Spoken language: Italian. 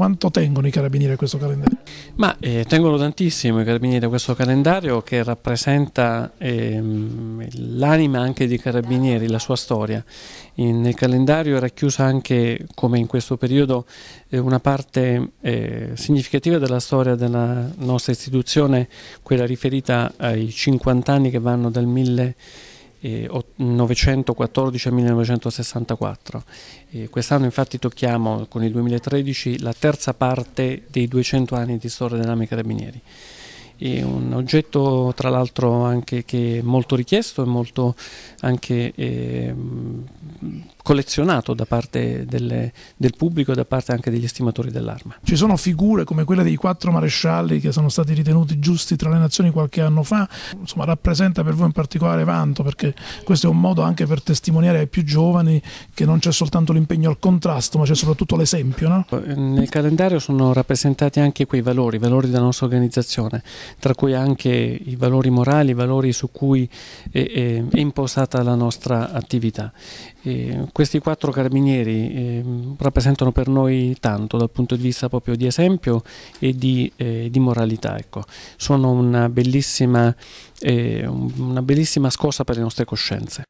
Quanto tengono i carabinieri a questo calendario? Ma eh, tengono tantissimo i carabinieri a questo calendario che rappresenta ehm, l'anima anche dei carabinieri, la sua storia. In, nel calendario era chiusa anche, come in questo periodo, eh, una parte eh, significativa della storia della nostra istituzione, quella riferita ai 50 anni che vanno dal 1900 1914 a 1964. Quest'anno infatti tocchiamo con il 2013 la terza parte dei 200 anni di storia dell'Arma dei Carabinieri è un oggetto tra l'altro anche che è molto richiesto e molto anche eh, collezionato da parte delle, del pubblico e da parte anche degli estimatori dell'arma. Ci sono figure come quella dei quattro marescialli che sono stati ritenuti giusti tra le nazioni qualche anno fa, insomma rappresenta per voi in particolare vanto perché questo è un modo anche per testimoniare ai più giovani che non c'è soltanto l'impegno al contrasto ma c'è soprattutto l'esempio. No? Nel calendario sono rappresentati anche quei valori, i valori della nostra organizzazione tra cui anche i valori morali, i valori su cui è, è impostata la nostra attività. E questi quattro carabinieri eh, rappresentano per noi tanto dal punto di vista proprio di esempio e di, eh, di moralità. Ecco. Sono una bellissima, eh, una bellissima scossa per le nostre coscienze.